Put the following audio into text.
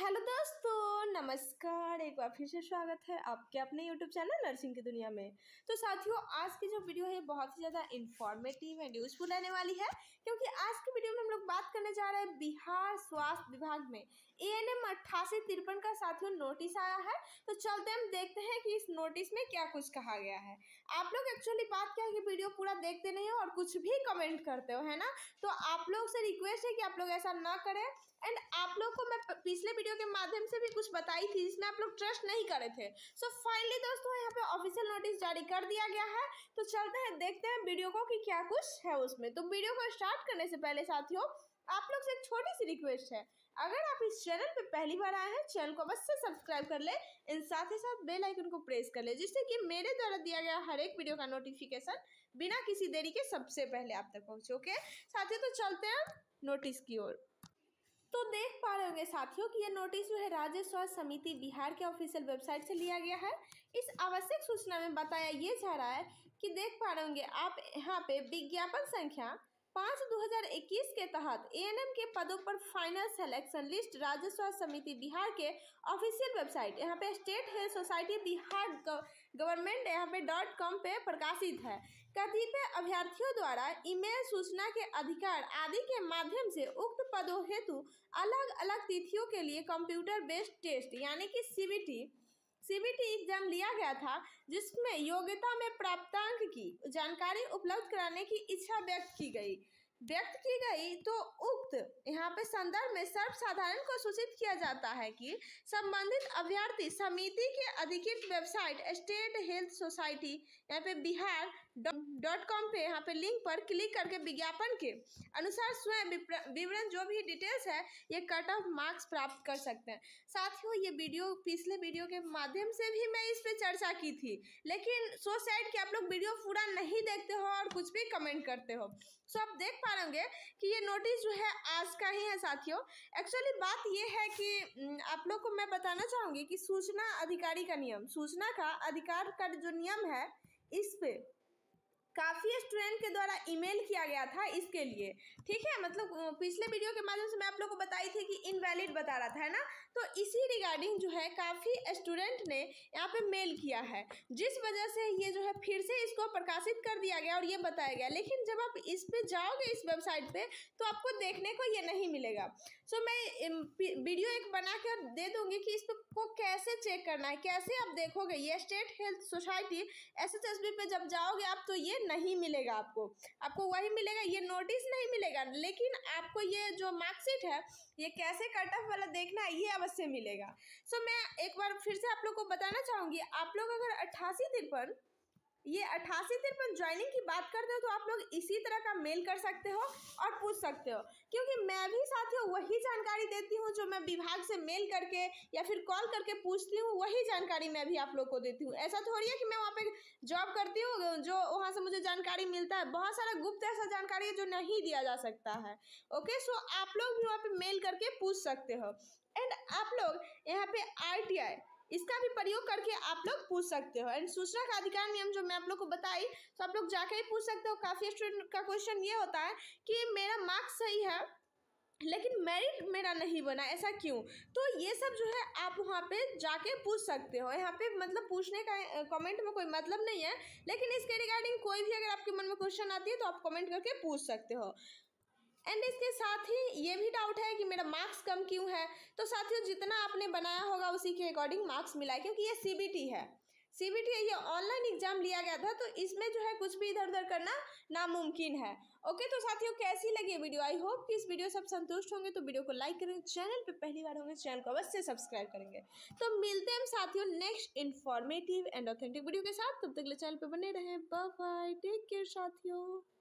hello दोस्तों नमस्कार एक बार फिर से स्वागत है आपके अपने यूट्यूब चैनल नर्सिंग की दुनिया में तो साथियों आज की जो वीडियो है बहुत ही ज़्यादा इन्फॉर्मेटिव एंड यूजफुल रहने वाली है क्योंकि आज की वीडियो में हम लोग बात करने जा रहे हैं बिहार स्वास्थ्य विभाग में ए एन एम अट्ठासी तिरपन का साथियों नोटिस आया है तो चलते हम देखते हैं कि इस नोटिस में क्या कुछ कहा गया है आप लोग एक्चुअली बात क्या है कि वीडियो पूरा देखते नहीं हो और कुछ भी कमेंट करते हो है ना तो आप लोग से रिक्वेस्ट है कि आप लोग ऐसा ना करें एंड आप लोग को मैं पिछले वीडियो वीडियो के माध्यम से भी कुछ बताई थी जिसमें आप लोग ट्रस्ट नहीं करे थे सो so, फाइनली दोस्तों यहाँ पे ऑफिशियल नोटिस जारी कर दिया गया है तो चलते हैं देखते हैं वीडियो को कि क्या कुछ है उसमें तो वीडियो को स्टार्ट करने से पहले साथियों आप लोग से एक छोटी सी रिक्वेस्ट है अगर आप इस चैनल पे पहली बार आए हैं चैनल को अवश्य सब्सक्राइब कर ले इन साथ ही साथ बेल आइकन को प्रेस कर ले जिससे कि मेरे द्वारा दिया गया हर एक वीडियो का नोटिफिकेशन बिना किसी देरी के सबसे पहले आप तक पहुंचे ओके साथियों तो चलते हैं नोटिस की ओर तो देख पा रहे होंगे साथियों कि यह नोटिस जो है राज्य स्वास्थ्य समिति बिहार के ऑफिशियल वेबसाइट से लिया गया है इस आवश्यक सूचना में बताया ये जा रहा है कि देख पा रहे होंगे आप यहाँ पे विज्ञापन संख्या पाँच दो हज़ार इक्कीस के तहत एएनएम के पदों पर फाइनल सेलेक्शन लिस्ट राज्य स्वास्थ्य समिति बिहार के ऑफिशियल वेबसाइट यहाँ पे state health society Bihar government यहाँ पे डॉट कॉम पे प्रकाशित है कतिपय अभ्यर्थियों द्वारा ईमेल सूचना के अधिकार आदि के माध्यम से उक्त पदों हेतु अलग अलग तिथियों के लिए कंप्यूटर बेस्ड टेस्ट यानी कि सीबीटी सीबीटी एग्जाम लिया गया था जिसमें योग्यता में प्राप्तांक की जानकारी उपलब्ध कराने की इच्छा व्यक्त की गई व्यक्त की गई तो उक्त यहाँ पे संदर्भ में सर्वसाधारण को सूचित किया जाता है कि संबंधित अभ्यर्थी समिति के अधिकृत वेबसाइट स्टेट हेल्थ सोसाइटी यहाँ पे बिहार डॉट कॉम पे यहाँ पे लिंक पर क्लिक करके विज्ञापन के अनुसार स्वयं विवरण जो भी डिटेल्स है ये कट ऑफ मार्क्स प्राप्त कर सकते हैं साथियों ये वीडियो पिछले वीडियो के माध्यम से भी मैं इस पर चर्चा की थी लेकिन सोसाइट के आप लोग वीडियो पूरा नहीं देखते हो और कुछ भी कमेंट करते हो सो आप देख पा रहे होंगे कि ये नोटिस जो है आज का ही है साथियों एक्चुअली बात ये है कि आप लोग को मैं बताना चाहूँगी कि सूचना अधिकारी का नियम सूचना का अधिकार का जो नियम है इस पर काफ़ी स्टूडेंट के द्वारा ईमेल किया गया था इसके लिए ठीक है मतलब पिछले वीडियो के माध्यम से मैं आप लोग को बताई थी कि इनवैलिड बता रहा था है ना तो इसी रिगार्डिंग जो है काफ़ी स्टूडेंट ने यहाँ पे मेल किया है जिस वजह से ये जो है फिर से इसको प्रकाशित दिया गया और ये बताया गया लेकिन जब आप इस पे जाओगे इस वेबसाइट पे तो आपको देखने को ये नहीं मिलेगा सो so, मैं वीडियो एक बना कर दे दूंगी कि इस को कैसे चेक करना है कैसे आप देखोगे ये state health society S H S पे जब जाओगे आप तो ये नहीं मिलेगा आपको आपको वही मिलेगा ये नोटिस नहीं मिलेगा लेकिन आपको ये जो मार्कशीट है ये कैसे कट ऑफ वाला देखना है ये अवश्य मिलेगा सो so, मैं एक बार फिर से आप लोग को बताना चाहूँगी आप लोग अगर अट्ठासी दिन पर ये अट्ठासी तिरपन ज्वाइनिंग की बात करते हो तो आप लोग इसी तरह का मेल कर सकते हो और पूछ सकते हो क्योंकि मैं भी साथियों वही जानकारी देती हूँ जो मैं विभाग से मेल करके या फिर कॉल करके पूछती हूँ वही जानकारी मैं भी आप लोग को देती हूँ ऐसा थोड़ी है कि मैं वहाँ पे जॉब करती हूँ जो वहाँ से मुझे जानकारी मिलता है बहुत सारा गुप्त ऐसा जानकारी है जो नहीं दिया जा सकता है ओके सो आप लोग भी वहाँ पर मेल करके पूछ सकते हो एंड आप लोग यहाँ पे आर इसका भी प्रयोग करके आप लोग पूछ सकते हो एंड सूचना का अधिकार नियम जो मैं आप लोग को बताई तो आप लोग जाकर ही पूछ सकते हो काफ़ी स्टूडेंट का क्वेश्चन ये होता है कि मेरा मार्क्स सही है लेकिन मेरिट मेरा नहीं बना ऐसा क्यों तो ये सब जो है आप वहाँ पे जाके पूछ सकते हो यहाँ पे मतलब पूछने का कमेंट में कोई मतलब नहीं है लेकिन इसके रिगार्डिंग कोई भी अगर आपके मन में क्वेश्चन आती है तो आप कमेंट करके पूछ सकते हो एंड इसके साथ ही ये भी डाउट है कि मेरा मार्क्स कम क्यों है तो साथियों जितना आपने बनाया होगा उसी के अकॉर्डिंग मार्क्स मिला है क्योंकि ये सी है सी बी ये ऑनलाइन एग्जाम लिया गया था तो इसमें जो है कुछ भी इधर उधर करना नामुमकिन है ओके तो साथियों कैसी लगी वीडियो आई होप कि इस वीडियो से आप संतुष्ट होंगे तो वीडियो को लाइक करेंगे चैनल पे पहली बार होंगे चैनल को अवश्य सब्सक्राइब करेंगे तो मिलते हैं साथियों next informative and authentic video के साथ तब तक चैनल पर बने रहें बाय टेक केयर साथियों